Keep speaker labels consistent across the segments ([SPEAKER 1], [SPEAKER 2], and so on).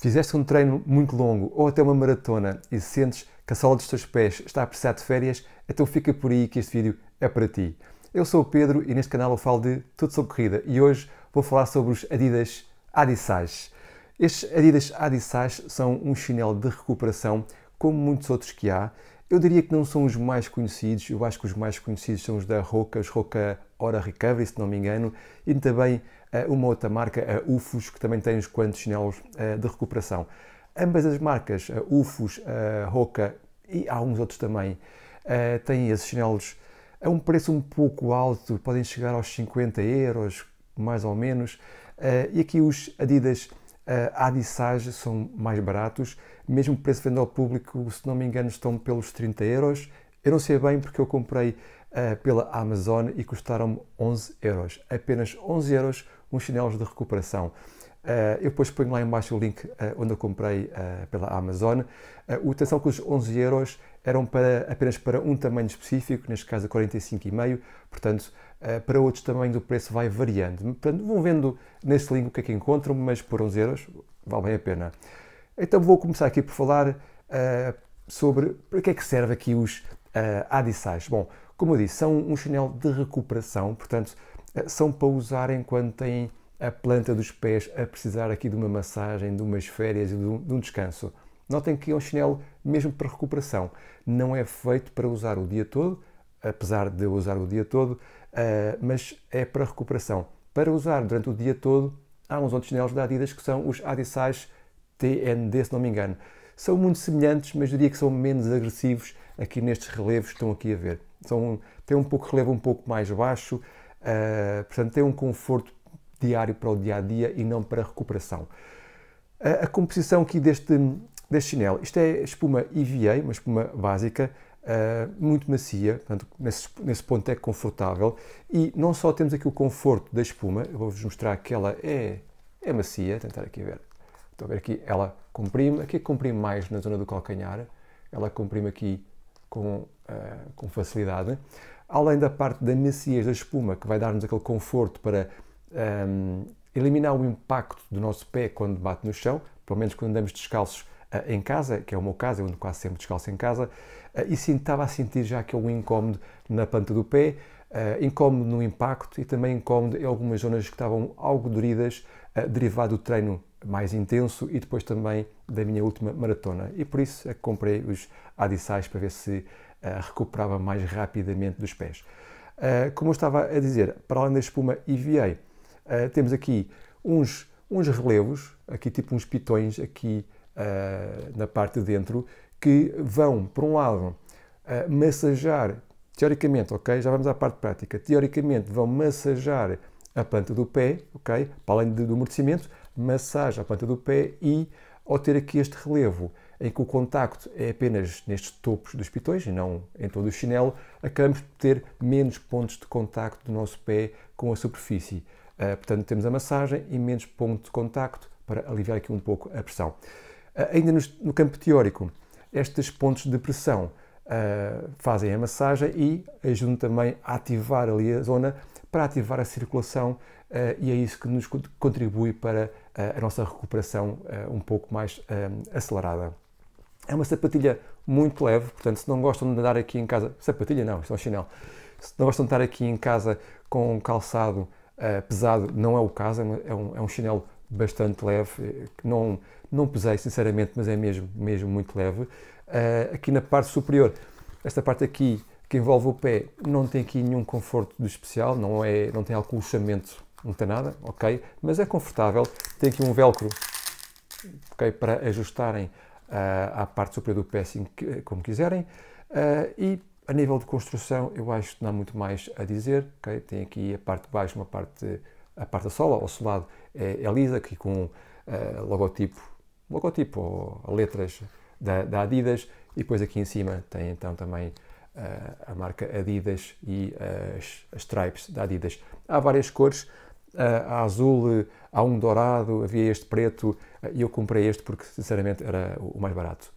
[SPEAKER 1] Fizeste um treino muito longo ou até uma maratona e sentes que a sala dos teus pés está a precisar de férias, então fica por aí que este vídeo é para ti. Eu sou o Pedro e neste canal eu falo de tudo sobre corrida e hoje vou falar sobre os Adidas Adisage. Estes Adidas Adisage são um chinelo de recuperação, como muitos outros que há, eu diria que não são os mais conhecidos, eu acho que os mais conhecidos são os da Roca, os Roca Hora Recovery, se não me engano, e também eh, uma outra marca, a UFOS, que também tem uns quantos chinelos eh, de recuperação. Ambas as marcas, a UFOS, a Roca e há uns outros também, eh, têm esses chinelos a um preço um pouco alto, podem chegar aos 50 euros, mais ou menos, e aqui os Adidas a ah, Adissage são mais baratos, mesmo o preço de venda ao público, se não me engano, estão pelos 30 euros. Eu não sei bem porque eu comprei uh, pela Amazon e custaram-me 11 euros. Apenas 11 euros uns chinelos de recuperação. Eh, eu depois ponho lá embaixo o link eh, onde eu comprei eh, pela Amazon. o atenção que os 11 euros eram para, apenas para um tamanho específico, neste caso 45,5, portanto, para outros tamanhos o preço vai variando. Portanto, vão vendo nesse link o que é que encontram, mas por 11 euros vale bem a pena. Então vou começar aqui por falar sobre para que é que serve aqui os uh, Bom, como eu disse, são um chinelo de recuperação, portanto, são para usar enquanto têm a planta dos pés a precisar aqui de uma massagem, de umas férias e de um descanso. Notem que é um chinelo mesmo para recuperação. Não é feito para usar o dia todo, apesar de usar o dia todo, ah, mas é para recuperação. Para usar durante o dia todo, há uns outros chinelos da Adidas que são os Adisais TND, se não me engano. São muito semelhantes, mas diria que são menos agressivos aqui nestes relevos que estão aqui a ver. São, tem um pouco relevo um pouco mais baixo, ah, portanto tem um conforto diário para o dia a dia e não para a recuperação. A, a composição aqui deste, deste chinelo, isto é espuma EVA, uma espuma básica, Uh, muito macia, portanto, nesse, nesse ponto é confortável. E não só temos aqui o conforto da espuma, eu vou-vos mostrar que ela é, é macia, tentar aqui ver. Estou a ver aqui, ela comprime, aqui comprime mais na zona do calcanhar, ela comprime aqui com, uh, com facilidade. Além da parte da maciez da espuma, que vai dar-nos aquele conforto para um, ehm, eliminar o impacto do nosso pé quando bate no chão, pelo menos quando andamos descalços uh, em casa, que é o meu caso, eu ando quase sempre descalço em casa, uh, e sim, estava a sentir já aquele incómodo na planta do pé, uh, incómodo no impacto e também incómodo em algumas zonas que estavam algo doridas, uh, derivado do treino mais intenso e depois também da minha última maratona. E por isso é que comprei os adissais para ver se uh, recuperava mais rapidamente dos pés. como eu estava a dizer, para além da espuma, EVA, Uh, temos aqui uns, uns relevos, aqui tipo uns pitões aqui uh, na parte de dentro, que vão, por um lado, uh, eh, massajar, teoricamente, ok? Já vamos à parte prática. Teoricamente vão massajar a planta do pé, ok? Para além do amortecimento, massagem a planta do pé e ao ter aqui este relevo em que o contacto é apenas nestes topos dos pitões e não em todo o chinelo, acabamos por ter menos pontos de contacto do nosso pé com a superfície. Ah, portanto, temos a massagem e menos ponto de contacto para aliviar aqui um pouco a pressão. Ah, ainda no, campo teórico, estes pontos de pressão ah, fazem a massagem e ajudam também a ativar ali a zona para ativar a circulação e é isso que nos contribui para a nossa recuperação um pouco mais acelerada. É uma sapatilha muito leve, portanto, se não gostam de andar aqui em casa, sapatilha não, isto é um chinelo se não gostam de estar aqui em casa com um calçado uh, pesado, não é o caso, é, é um, é um chinelo bastante leve, eh, não, não pesei sinceramente, mas é mesmo, mesmo muito leve. Uh, aqui na parte superior, esta parte aqui que envolve o pé, não tem aqui nenhum conforto especial, não, é, não tem acolchamento, não tem nada, ok? Mas é confortável, tem aqui um velcro, ok? Para ajustarem uh, à parte superior do pé assim como quiserem. Uh, e a nível de construção, eu acho que não há muito mais a dizer. Okay? Tem aqui a parte de baixo, uma parte, a parte da sola, ao solado é, é lisa, aqui com uh, logotipo, logotipo ou letras da, da, Adidas. E depois aqui em cima tem então também uh, a marca Adidas e uh, as, as stripes da Adidas. Há várias cores, há azul, há um dourado, havia este preto e eu comprei este porque sinceramente era o mais barato.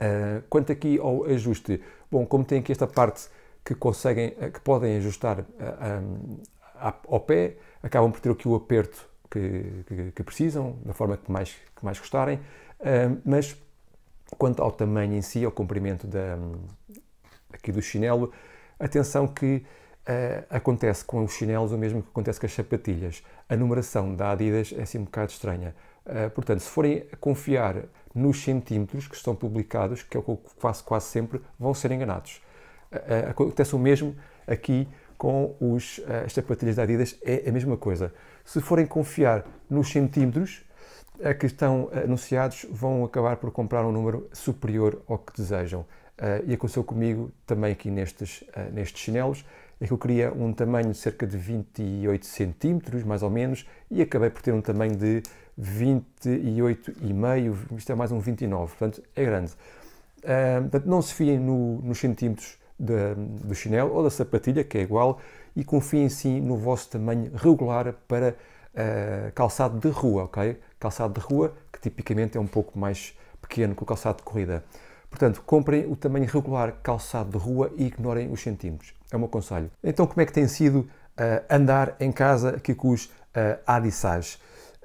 [SPEAKER 1] Uh, quanto aqui ao ajuste, bom, como tem aqui esta parte que conseguem, eh, que podem ajustar um, eh, ao pé, acabam por ter aqui o aperto que, que, que precisam, da forma que mais, que mais gostarem, mas quanto ao tamanho em si, ao comprimento da, aqui do chinelo, atenção que uh, acontece com os chinelos o mesmo que acontece com as sapatilhas. A numeração da Adidas é assim um bocado estranha. Uh, portanto, se forem confiar nos centímetros que estão publicados, que é o que eu faço quase sempre, vão ser enganados. Acontece o mesmo aqui com os, eh, as sapatilhas da Adidas, é a mesma coisa. Se forem confiar nos centímetros que estão eh, anunciados, vão acabar por comprar um número superior ao que desejam. Eh, e aconteceu comigo também aqui nestes, nestes chinelos é que eu queria um tamanho de cerca de 28 centímetros, mais ou menos, e acabei por ter um tamanho de 28,5, isto é mais um 29, portanto é grande. portanto, não se fiem no, nos centímetros do chinelo ou da sapatilha, que é igual, e confiem sim no vosso tamanho regular para uh, calçado de rua, ok? Calçado de rua, que tipicamente é um pouco mais pequeno que o calçado de corrida. Portanto, comprem o tamanho regular calçado de rua e ignorem os centímetros. É o meu conselho. Então, como é que tem sido uh, andar em casa aqui com os uh,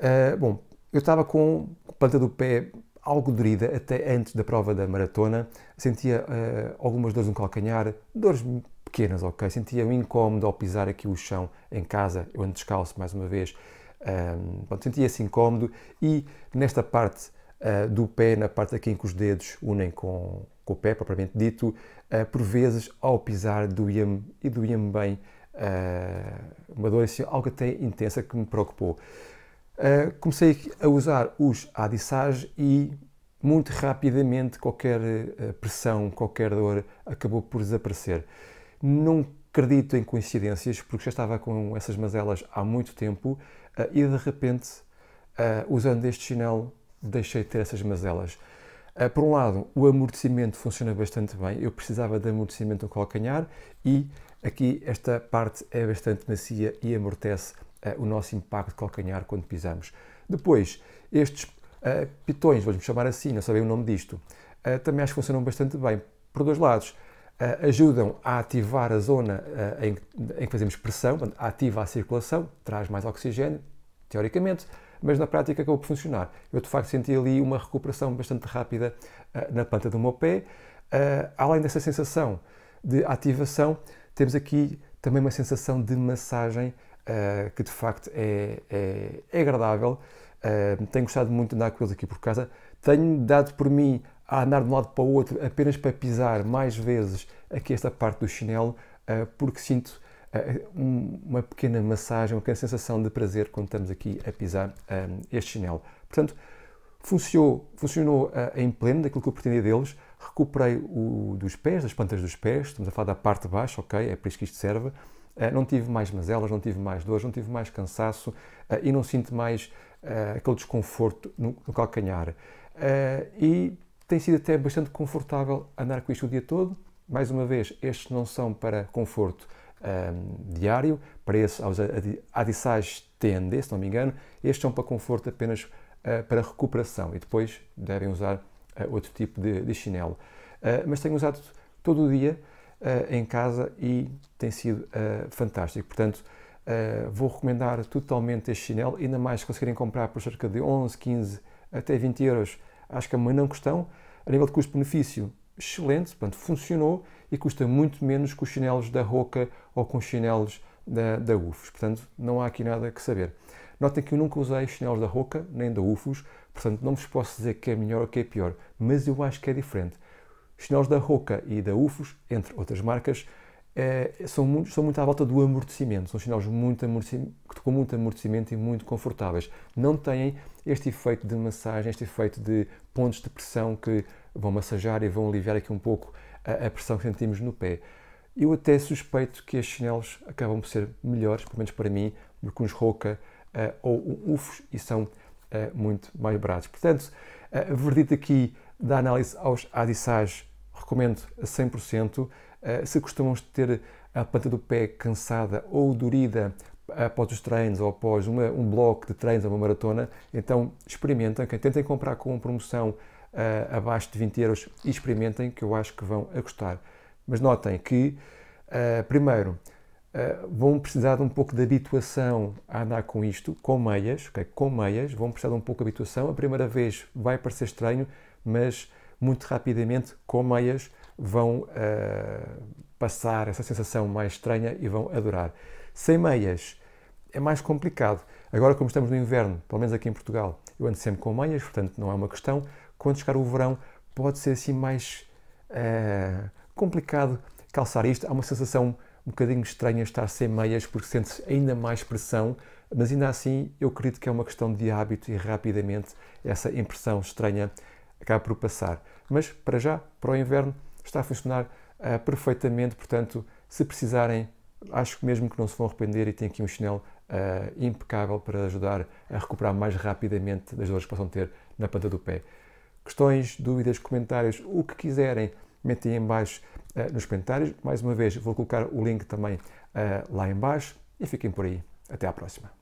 [SPEAKER 1] eh, bom, eu estava com a planta do pé algo dorida até antes da prova da maratona. Sentia uh, algumas dores no calcanhar, dores pequenas, ok? Sentia um incómodo ao pisar aqui o chão em casa, eu ando descalço mais uma vez. Um, ehm, sentia esse incómodo e nesta parte uh, do pé, na parte aqui em que os dedos unem com, com o pé, propriamente dito, uh, por vezes ao pisar doía-me e doía-me bem. uma dor assim, algo até intensa que me preocupou. Eh, comecei a usar os Adissage e muito rapidamente qualquer eh, pressão, qualquer dor acabou por desaparecer. Não acredito em coincidências porque já estava com essas mazelas há muito tempo eh, e de repente, usando este chinelo, deixei de ter essas mazelas. Por um lado, o amortecimento funciona bastante bem. Eu precisava de amortecimento no calcanhar e aqui esta parte é bastante macia e amortece eh, o nosso impacto de calcanhar quando pisamos. Depois, estes uh, pitões, vamos chamar assim, não sabem o nome disto, uh, também acho que funcionam bastante bem. Por dois lados, uh, ajudam a ativar a zona em, em, que fazemos pressão, ativa a circulação, traz mais oxigênio, teoricamente, mas na prática acabou por funcionar. Eu de facto senti ali uma recuperação bastante rápida na planta do meu pé. além dessa sensação de ativação, temos aqui também uma sensação de massagem eh, que de facto é, é, é agradável. Uh, tenho gostado muito de andar com eles aqui por casa. Tenho dado por mim a andar de um lado para o outro apenas para pisar mais vezes aqui esta parte do chinelo, uh, porque sinto uma pequena massagem, uma pequena sensação de prazer quando estamos aqui a pisar um, este chinelo. Portanto, funcionou, funcionou uh, em pleno daquilo que eu pretendia deles. Recuperei o dos pés, das plantas dos pés, estamos a falar da parte de baixo, ok? É para isso que isto serve. Eh, não tive mais mazelas, não tive mais dores, não tive mais cansaço eh, e não sinto mais eh, aquele desconforto no, calcanhar. E tem sido até bastante confortável andar com isto o dia todo. Mais uma vez, estes não são para conforto ehm, diário, para esses, aos adiçais tende, se não me engano, estes são para conforto apenas para recuperação e depois devem usar outro tipo de, chinelo. mas tenho usado todo o dia uh, em casa e tem sido uh, fantástico. Portanto, eh, vou recomendar totalmente este chinelo, ainda mais se conseguirem comprar por cerca de 11, 15 até 20 euros, acho que é uma não questão. A nível de custo-benefício, excelente, portanto, funcionou e custa muito menos que os chinelos da Roca ou com os chinelos da, da UFOS. Portanto, não há aqui nada que saber. Notem que eu nunca usei chinelos da Roca nem da UFOS, portanto, não vos posso dizer que é melhor ou que é pior, mas eu acho que é diferente. Os chinelos da Roca e da UFOS, entre outras marcas, é, são, muito, são muito à volta do amortecimento. São chinelos muito com muito amortecimento e muito confortáveis. Não têm este efeito de massagem, este efeito de pontos de pressão que vão massajar e vão aliviar aqui um pouco a, a pressão que sentimos no pé. Eu até suspeito que estes chinelos acabam por ser melhores, pelo menos para mim, do que uns Roca uh, ou UFOS e são uh, muito mais baratos. Portanto, uh, verdito aqui da análise aos Adissage recomendo a 100%. Eh, se costumam ter a planta do pé cansada ou dorida eh, após os treinos ou após uma, um bloco de treinos ou uma maratona, então experimentem, okay? tentem comprar com uma promoção uh, abaixo de 20 euros e experimentem que eu acho que vão a gostar. Mas notem que, uh, primeiro, uh, vão precisar de um pouco de habituação a andar com isto, com meias, okay? com meias, vão precisar de um pouco de habituação. A primeira vez vai parecer estranho, mas muito rapidamente, com meias, vão uh, passar essa sensação mais estranha e vão adorar. Sem meias é mais complicado. Agora, como estamos no inverno, pelo menos aqui em Portugal, eu ando sempre com meias, portanto não é uma questão. Quando chegar o verão, pode ser assim mais uh, complicado calçar isto. Há uma sensação um bocadinho estranha estar sem meias porque sente-se ainda mais pressão, mas ainda assim eu acredito que é uma questão de hábito e rapidamente essa impressão estranha acaba por passar. Mas para já, para o inverno, está a funcionar uh, perfeitamente, portanto, se precisarem, acho que mesmo que não se vão arrepender e têm aqui um chinelo uh, impecável para ajudar a recuperar mais rapidamente das dores que possam ter na planta do pé. Questões, dúvidas, comentários, o que quiserem, metem em baixo uh, nos comentários. Mais uma vez, vou colocar o link também lá em baixo e fiquem por aí. Até à próxima.